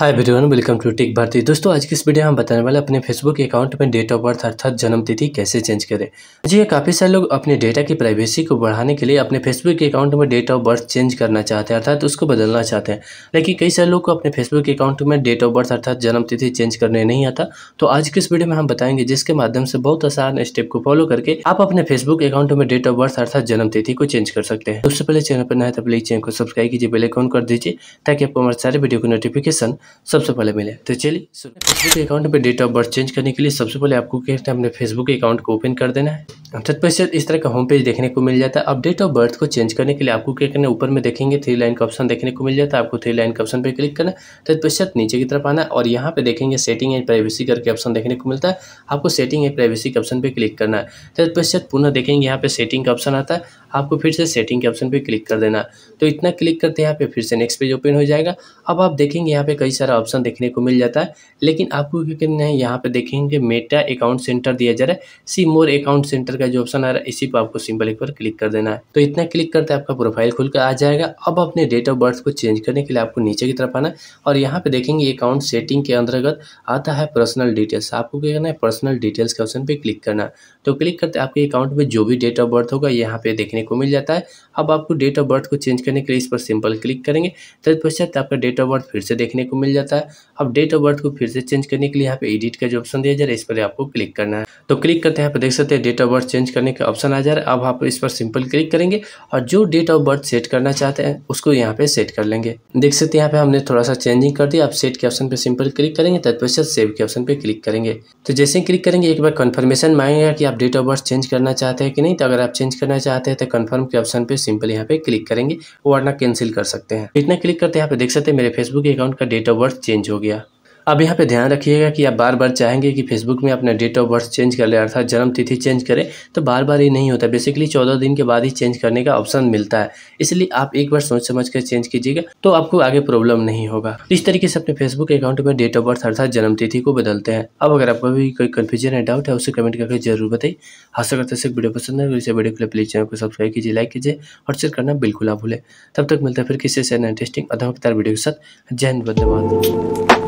hi everyone welcome to tech Bharti दोस्तों आज की इस वीडियो हम बताने वाले अपने फेसबुक अकाउंट में डेट ऑफ बर्थ अर्थात जन्म तिथि कैसे चेंज करें जी हाँ, काफ़ी सारे लोग अपने डेटा की प्राइवेसी को बढ़ाने के लिए अपने फेसबुक अकाउंट में डेट ऑफ बर्थ चेंज करना चाहते हैं अर्थात उसको बदलना चाहते हैं लेकिन कई सारे लोग को अपने फेसबुक अकाउंट में डेट ऑफ बर्थ अर्थात जन्म तिथि चेंज करने नहीं आता तो आज की इस वीडियो में हम बताएंगे जिसके माध्यम से बहुत आसान स्टेप को फॉलो करके आप अपने फेसबुक अकाउंट में डेट ऑफ बर्थ अर्थात जन्म तिथि को चेंज कर सकते हैं उससे तो पहले चैनल पर नए तो प्लीज चैनल को सब्सक्राइब कीजिए बेलाइकॉन कर दीजिए ताकि आपको हमारे सारे वीडियो को नोटिफिकेशन सबसे पहले मिले तो चलिए फेसबुक अकाउंट पर डेट ऑफ बर्थ चेंज करने के लिए सबसे पहले आपको क्या है अपने फेसबुक अकाउंट को ओपन कर देना है तत्पश्चात इस तरह का होम पेज देखने को मिल जाता है अब डेट ऑफ बर्थ को चेंज करने के लिए आपको क्या करना है ऊपर में देखेंगे थ्री लाइन का ऑप्शन देखने को मिल जाता है आपको थ्री लाइन का ऑप्शन पर क्लिक करना तत्पश्चात नीचे की तरफ आना और यहाँ पे देखेंगे सेटिंग एंड प्राइवेसी करके ऑप्शन देखने को मिलता है आपको सेटिंग एंड प्राइवेसी के ऑप्शन पर क्लिक करना है तत्पश्चात पुनः देखेंगे यहाँ पे सेटिंग का ऑप्शन आता है आपको फिर से सेटिंग के ऑप्शन पर क्लिक कर देना तो इतना क्लिक करते यहाँ पे फिर से नेक्स्ट पेज ओपन हो जाएगा अब आप देखेंगे यहाँ पे कई सारा ऑप्शन देखने को मिल जाता है लेकिन आपको क्या करना है यहाँ पे देखेंगे मेटा अकाउंट सेंटर दिया जा रहा है सी मोर अकाउंट सेंटर का जो ऑप्शन आ रहा है इसी पर आपको सिंपल एक बार क्लिक कर देना है तो इतना क्लिक करते आपका प्रोफाइल खुल आ जाएगा अब अपने डेट ऑफ बर्थ को चेंज करने के लिए आपको नीचे की तरफ आना है और यहाँ पर देखेंगे अकाउंट सेटिंग के अंतर्गत आता है पर्सनल डिटेल्स आपको क्या करना है पर्सनल डिटेल्स के ऑप्शन पर क्लिक करना तो क्लिक करते आपके अकाउंट में जो भी डेट ऑफ बर्थ होगा यहाँ पे देखने को मिल जाता है अब आपको डेट ऑफ बर्थ को चेंज करने के लिए इस पर सिंपल क्लिक करेंगे तत्पश्चात आपका डेट ऑफ बर्थ फिर से देखने को मिल मिल जाता है अब डेट ऑफ बर्थ को फिर से चेंज करने के लिए यहाँ पे एडिट का जो ऑप्शन दिया जा रहा है इस पर आपको क्लिक करना है तो क्लिक करते हैं यहाँ पे देख सकते हैं डेट ऑफ बर्थ चेंज करने का ऑप्शन आ जा रहा है अब आप इस पर सिंपल क्लिक करेंगे और जो डेट ऑफ बर्थ सेट करना चाहते हैं उसको यहाँ पे सेट कर लेंगे देख सकते हैं यहाँ पे हमने थोड़ा सा चेंजिंग कर दिया आप सेट के ऑप्शन पर सिंपल क्लिक करेंगे तत्पश्चात सेव के ऑप्शन पर क्लिक करेंगे तो जैसे ही क्लिक करेंगे एक बार कन्फर्मेशन मांगेगा कि आप डेट ऑफ बर्थ चेंज करना चाहते हैं कि नहीं तो अगर आप चेंज करना चाहते हैं तो कन्फर्म के ऑप्शन पर सिंपल यहाँ पे क्लिक करेंगे वरना कैंसिल कर सकते हैं इतना क्लिक करते हैं यहाँ पे देख सकते हैं मेरे फेसबुक अकाउंट का डेट ऑफ वर्ष चेंज हो गया अब यहाँ पे ध्यान रखिएगा कि आप बार बार चाहेंगे कि फेसबुक में अपना डेट ऑफ बर्थ चेंज कर ले अर्थात जन्म तिथि चेंज करें तो बार बार ये नहीं होता बेसिकली चौदह दिन के बाद ही चेंज करने का ऑप्शन मिलता है इसलिए आप एक बार सोच समझ कर चेंज कीजिएगा तो आपको आगे प्रॉब्लम नहीं होगा तो इस तरीके से अपने फेसबुक अकाउंट में डेट ऑफ बर्थ अर्थात जन्म तिथि को बदलते हैं अब अगर आपको भी कोई कन्फ्यूजन है डाउट है उसे कमेंट करके जरूर बताइए हासिल करते वीडियो पसंद है इसे वीडियो के लिए प्लीज चैनल को सब्सक्राइब कीजिए लाइक कीजिए और शेयर करना बिल्कुल ना भूलें तब तक मिलता है फिर किसी से इंटरेस्टिंग अधिक वीडियो के साथ जय हिंद बंदे